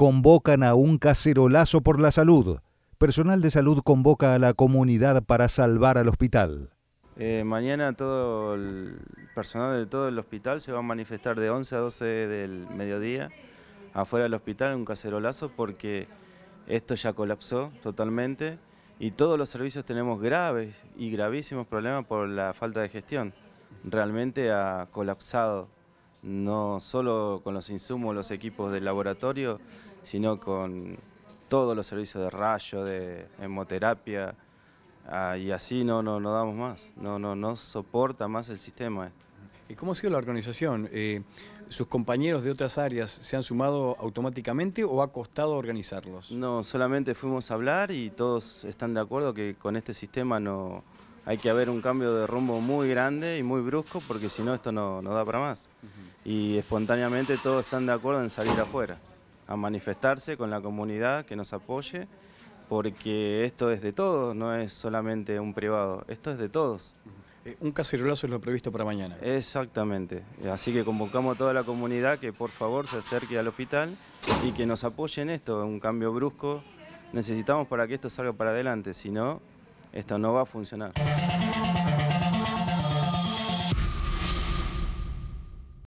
convocan a un cacerolazo por la salud. Personal de salud convoca a la comunidad para salvar al hospital. Eh, mañana todo el personal de todo el hospital se va a manifestar de 11 a 12 del mediodía afuera del hospital en un cacerolazo porque esto ya colapsó totalmente y todos los servicios tenemos graves y gravísimos problemas por la falta de gestión. Realmente ha colapsado, no solo con los insumos, los equipos del laboratorio, sino con todos los servicios de rayo, de hemoterapia, ah, y así no, damos más, no, no, no soporta más el sistema esto. ¿Y cómo ha sido la organización? Eh, ¿Sus compañeros de otras áreas se han sumado automáticamente o ha costado organizarlos? No, solamente fuimos a hablar y todos están de acuerdo que con este sistema hay que haber un cambio de rumbo muy grande y muy brusco porque si no esto no, da para más. Y espontáneamente todos están de acuerdo en salir afuera a manifestarse con la comunidad, que nos apoye, porque esto es de todos, no es solamente un privado, esto es de todos. Eh, un cacerolazo es lo previsto para mañana. Exactamente. Así que convocamos a toda la comunidad que por favor se acerque al hospital y que nos apoye en esto, un cambio brusco. Necesitamos para que esto salga para adelante, si no, esto no va a funcionar.